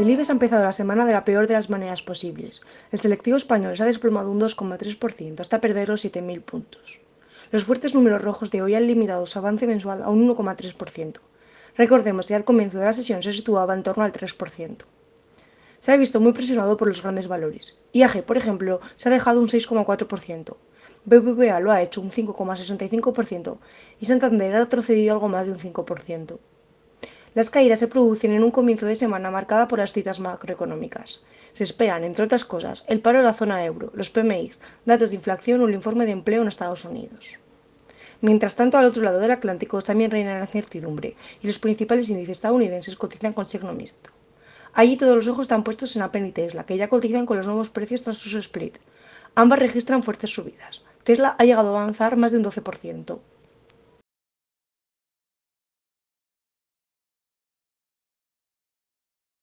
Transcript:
El IBEX ha empezado la semana de la peor de las maneras posibles. El selectivo español se ha desplomado un 2,3% hasta perder los 7.000 puntos. Los fuertes números rojos de hoy han limitado su avance mensual a un 1,3%. Recordemos que al comienzo de la sesión se situaba en torno al 3%. Se ha visto muy presionado por los grandes valores. IAG, por ejemplo, se ha dejado un 6,4%. BBVA lo ha hecho un 5,65% y Santander ha retrocedido algo más de un 5%. Las caídas se producen en un comienzo de semana marcada por las citas macroeconómicas. Se esperan, entre otras cosas, el paro de la zona euro, los PMIs, datos de inflación o el informe de empleo en Estados Unidos. Mientras tanto, al otro lado del Atlántico también reina la incertidumbre y los principales índices estadounidenses cotizan con signo mixto. Allí todos los ojos están puestos en Apple y Tesla, que ya cotizan con los nuevos precios tras su split. Ambas registran fuertes subidas. Tesla ha llegado a avanzar más de un 12%,